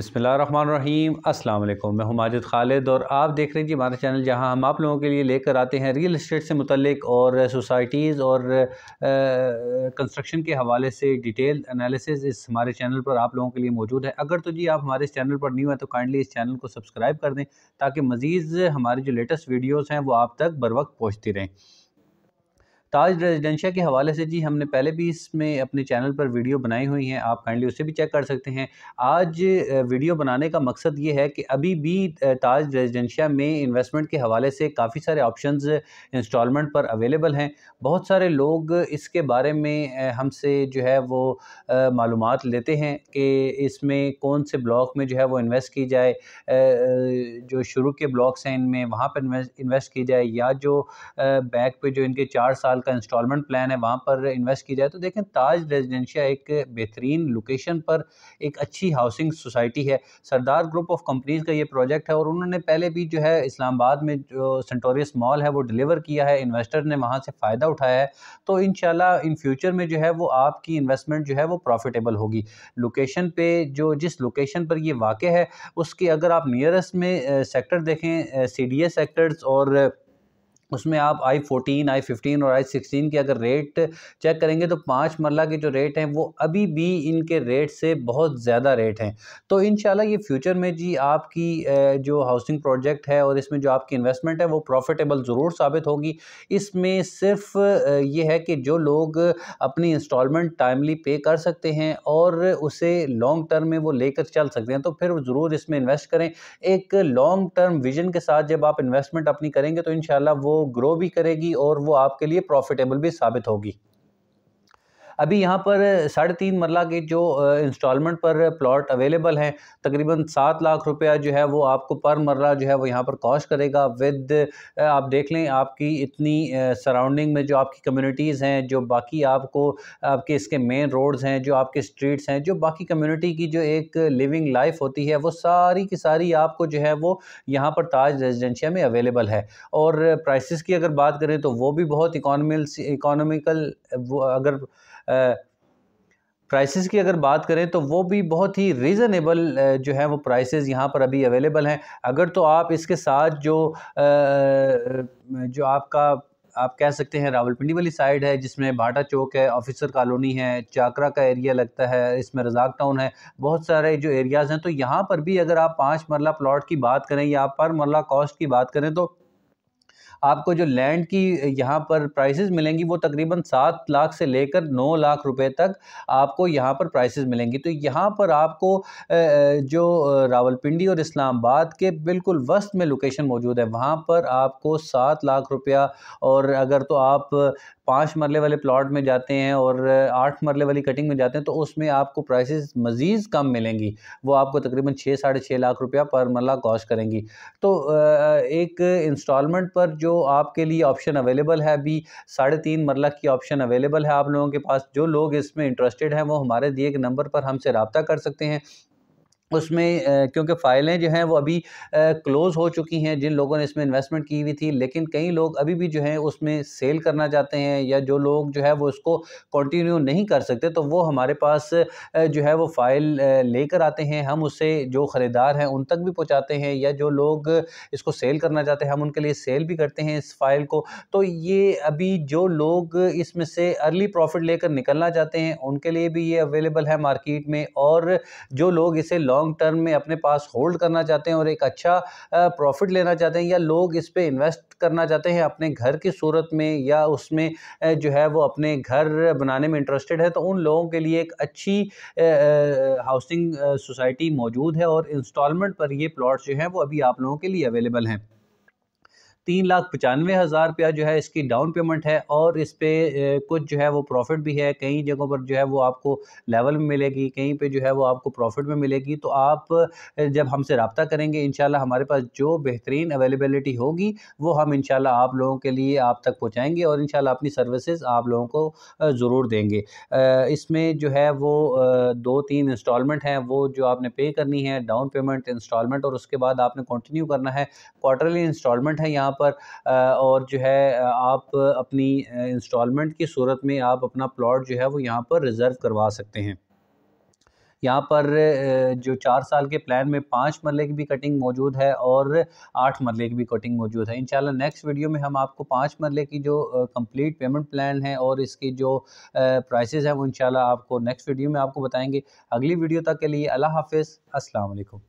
बसमीम अल्लाम मैं हूं माजिद खालिद और आप देख रहे हैं जी हमारे चैनल जहां हम आप लोगों के लिए लेकर आते हैं रियल इस्टेट से मुतलक और सोसाइटीज़ और कंस्ट्रक्शन के हवाले से डिटेल एनालिसिस इस हमारे चैनल पर आप लोगों के लिए मौजूद है अगर तो जी आप हमारे इस चैनल पर न्यू हैं तो काइंडली इस चैनल को सब्सक्राइब कर दें ताकि मज़ीद हमारी जो लेटेस्ट वीडियोज़ हैं वो आप तक बर वक्त पहुँचती रहें ताज रेजिडेंशिया के हवाले से जी हमने पहले भी इसमें अपने चैनल पर वीडियो बनाई हुई हैं आप काइंडली उसे भी चेक कर सकते हैं आज वीडियो बनाने का मकसद ये है कि अभी भी ताज रेजिडेंशिया में इन्वेस्टमेंट के हवाले से काफ़ी सारे ऑप्शंस इंस्टॉलमेंट पर अवेलेबल हैं बहुत सारे लोग इसके बारे में हमसे जो है वो मालूम लेते हैं कि इसमें कौन से ब्लॉक में जो है वो इन्वेस्ट की जाए जो शुरू के ब्लॉक्स हैं इनमें वहाँ पर इन्वेस्ट की जाए या जो बैक पे जो इनके चार साल साल का इंस्टॉलमेंट प्लान है वहाँ पर इन्वेस्ट की जाए तो देखें ताज रेजिडेंशिया एक बेहतरीन लोकेशन पर एक अच्छी हाउसिंग सोसाइटी है सरदार ग्रुप ऑफ कंपनीज़ का ये प्रोजेक्ट है और उन्होंने पहले भी जो है इस्लामाबाद में जो सेंटोरियस मॉल है वो डिलीवर किया है इन्वेस्टर ने वहाँ से फ़ायदा उठाया है तो इन इन फ्यूचर में जो है वो आपकी इन्वेस्टमेंट जो है वो प्रॉफिटेबल होगी लोकेशन पर जो जिस लोकेशन पर ये वाक़ है उसकी अगर आप नियरेस्ट में सेक्टर देखें सी डी सेक्टर्स और उसमें आप आई फोटीन आई फिफ्टीन और आई सिक्सटीन के अगर रेट चेक करेंगे तो पाँच मरला के जो रेट हैं वो अभी भी इनके रेट से बहुत ज़्यादा रेट हैं तो इन ये फ्यूचर में जी आपकी जो हाउसिंग प्रोजेक्ट है और इसमें जो आपकी इन्वेस्टमेंट है वो प्रॉफिटेबल ज़रूर साबित होगी इसमें सिर्फ ये है कि जो लोग अपनी इंस्टॉलमेंट टाइमली पे कर सकते हैं और उसे लॉन्ग टर्म में वो लेकर चल सकते हैं तो फिर ज़रूर इसमें इन्वेस्ट करें एक लॉन्ग टर्म विजन के साथ जब आप इन्वेस्टमेंट अपनी करेंगे तो इन वो ग्रो भी करेगी और वो आपके लिए प्रॉफिटेबल भी साबित होगी अभी यहाँ पर साढ़े तीन मरला के जो इंस्टॉलमेंट पर प्लॉट अवेलेबल हैं तकरीबन सात लाख रुपया जो है वो आपको पर मरला जो है वो यहाँ पर कॉस्ट करेगा विद आप देख लें आपकी इतनी सराउंडिंग में जो आपकी कम्युनिटीज़ हैं जो बाकी आपको आपके इसके मेन रोड्स हैं जो आपके स्ट्रीट्स हैं जो बाकी कम्युनिटी की जो एक लिविंग लाइफ होती है वो सारी की सारी आपको जो है वो यहाँ पर ताज रेजिडेंशिया में अवेलेबल है और प्राइसिस की अगर बात करें तो वो भी बहुत इकोनॉमिकल इकोनॉमिकल अगर प्राइसेस की अगर बात करें तो वो भी बहुत ही रीज़नेबल जो है वो प्राइसेस यहाँ पर अभी अवेलेबल हैं अगर तो आप इसके साथ जो जो आपका आप कह सकते हैं रावलपिंडी वाली साइड है जिसमें भाटा चौक है ऑफिसर कॉलोनी है चाकरा का एरिया लगता है इसमें रजाक टाउन है बहुत सारे जो एरियाज़ हैं तो यहाँ पर भी अगर आप पाँच मरला प्लाट की बात करें या पर मरला कॉस्ट की बात करें तो आपको जो लैंड की यहाँ पर प्राइसेस मिलेंगी वो तकरीबन सात लाख से लेकर नौ लाख रुपए तक आपको यहाँ पर प्राइसेस मिलेंगी तो यहाँ पर आपको जो रावलपिंडी और इस्लामाबाद के बिल्कुल वस्त में लोकेशन मौजूद है वहाँ पर आपको सात लाख रुपया और अगर तो आप पाँच मरले वाले प्लाट में जाते हैं और आठ मरले वाली कटिंग में जाते हैं तो उसमें आपको प्राइसेस मज़ीद कम मिलेंगी वो आपको तकरीबन छः साढ़े छः लाख रुपया पर मरला कॉस्ट करेंगी तो एक इंस्टॉलमेंट पर पर जो आपके लिए ऑप्शन अवेलेबल है अभी साढ़े तीन मरला की ऑप्शन अवेलेबल है आप लोगों के पास जो लोग इसमें इंटरेस्टेड हैं वो हमारे दिए गए नंबर पर हमसे रबता कर सकते हैं उसमें क्योंकि फ़ाइलें जो हैं वो अभी क्लोज़ हो चुकी हैं जिन लोगों ने इसमें इन्वेस्टमेंट की हुई थी लेकिन कई लोग अभी भी जो हैं उसमें सेल करना चाहते हैं या जो लोग जो है वो इसको कंटिन्यू नहीं कर सकते तो वो हमारे पास जो है वो फ़ाइल लेकर आते हैं हम उससे जो ख़रीदार हैं उन तक भी पहुँचाते हैं या जो लोग इसको सेल करना चाहते हैं हम उनके लिए सेल भी करते हैं इस फ़ाइल को तो ये अभी जो लोग इसमें से अर्ली प्रॉफिट लेकर निकलना चाहते हैं उनके लिए भी ये अवेलेबल है मार्केट में और जो लोग इसे लॉन्च लॉन्ग टर्म में अपने पास होल्ड करना चाहते हैं और एक अच्छा प्रॉफिट लेना चाहते हैं या लोग इस पर इन्वेस्ट करना चाहते हैं अपने घर की सूरत में या उसमें जो है वो अपने घर बनाने में इंटरेस्टेड है तो उन लोगों के लिए एक अच्छी हाउसिंग सोसाइटी मौजूद है और इंस्टॉलमेंट पर ये प्लॉट्स जो हैं वो अभी आप लोगों के लिए अवेलेबल हैं तीन लाख पचानवे हज़ार रुपया जो है इसकी डाउन पेमेंट है और इस पर कुछ जो है वो प्रॉफिट भी है कई जगहों पर जो है वो आपको लेवल में मिलेगी कहीं पे जो है वो आपको प्रॉफिट में मिलेगी तो आप जब हमसे रबता करेंगे इन हमारे पास जो बेहतरीन अवेलेबलिटी होगी वो हम इन आप लोगों के लिए आप तक पहुँचाएँगे और इन अपनी सर्विसज़ आप लोगों को ज़रूर देंगे इसमें जो है वो दो तीन इंस्टॉलमेंट हैं वो जो आपने पे करनी है डाउन पेमेंट इंस्टॉलमेंट और उसके बाद आपने कंटिन्यू करना है क्वार्टरली इंस्टॉलमेंट है यहाँ यहाँ पर और जो है आप अपनी इंस्टॉलमेंट की सूरत में आप अपना प्लॉट जो है वो यहाँ पर रिज़र्व करवा सकते हैं यहाँ पर जो चार साल के प्लान में पाँच मरले की भी कटिंग मौजूद है और आठ मरले की भी कटिंग मौजूद है इंशाल्लाह नेक्स्ट वीडियो में हम आपको पाँच मरले की जो कंप्लीट पेमेंट प्लान है और इसकी जो प्राइसेस हैं वो इंशाल्लाह आपको नेक्स्ट वीडियो में आपको बताएंगे अगली वीडियो तक के लिए अल्लाह हाफिज़ अस्सलाम वालेकुम